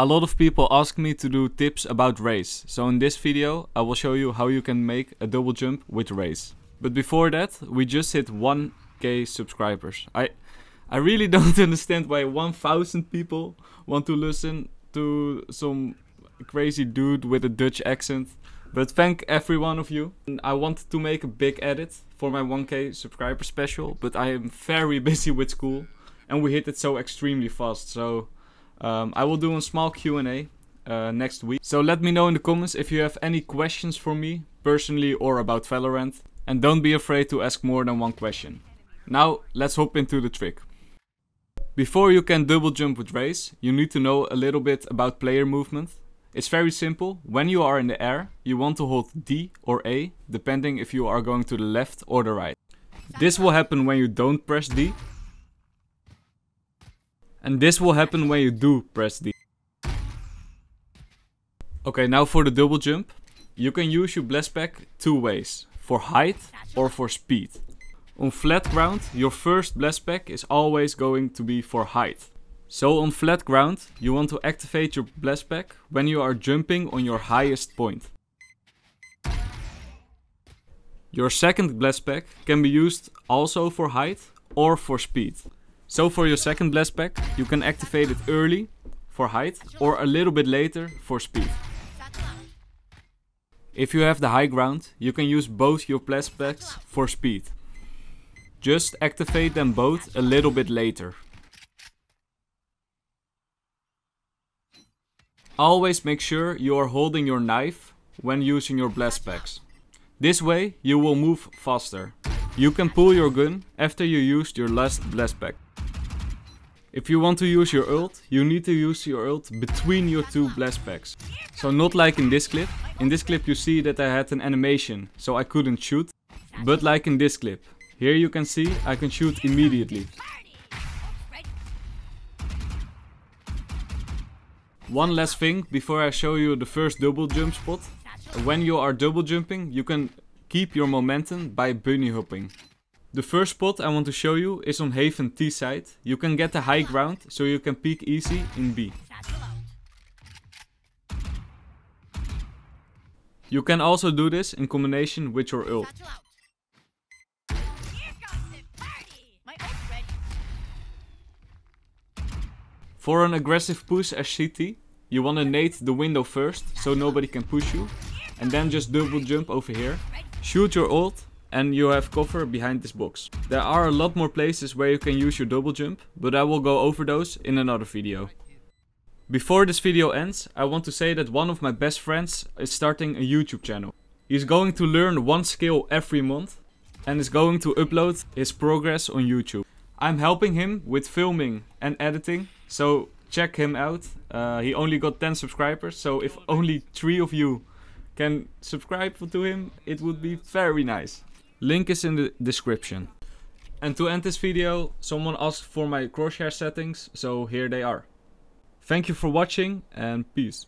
A lot of people ask me to do tips about race, so in this video I will show you how you can make a double jump with race. But before that, we just hit 1k subscribers. I I really don't understand why 1000 people want to listen to some crazy dude with a Dutch accent. But thank every one of you. I wanted to make a big edit for my 1k subscriber special, but I am very busy with school and we hit it so extremely fast, so um, I will do a small Q&A uh, next week. So let me know in the comments if you have any questions for me, personally or about Valorant. And don't be afraid to ask more than one question. Now let's hop into the trick. Before you can double jump with race, you need to know a little bit about player movement. It's very simple, when you are in the air, you want to hold D or A, depending if you are going to the left or the right. This will happen when you don't press D, and this will happen when you do press D. Okay, now for the double jump. You can use your blast pack two ways, for height or for speed. On flat ground, your first blast pack is always going to be for height. So on flat ground, you want to activate your blast pack when you are jumping on your highest point. Your second blast pack can be used also for height or for speed. So for your second blast pack, you can activate it early for height or a little bit later for speed. If you have the high ground, you can use both your blast packs for speed. Just activate them both a little bit later. Always make sure you are holding your knife when using your blast packs. This way you will move faster. You can pull your gun after you used your last blast pack. If you want to use your ult, you need to use your ult between your two blast packs. So not like in this clip. In this clip you see that I had an animation, so I couldn't shoot. But like in this clip. Here you can see I can shoot immediately. One last thing before I show you the first double jump spot. When you are double jumping, you can keep your momentum by bunny hopping. The first spot I want to show you is on Haven T side. You can get the high ground, so you can peek easy in B. You can also do this in combination with your ult. For an aggressive push as CT, you wanna nade the window first, so nobody can push you. And then just double jump over here. Shoot your ult, and you have cover behind this box. There are a lot more places where you can use your double jump, but I will go over those in another video. Before this video ends, I want to say that one of my best friends is starting a YouTube channel. He's going to learn one skill every month and is going to upload his progress on YouTube. I'm helping him with filming and editing, so check him out. Uh, he only got 10 subscribers, so if only 3 of you can subscribe to him, it would be very nice. Link is in the description. And to end this video, someone asked for my crosshair settings, so here they are. Thank you for watching and peace.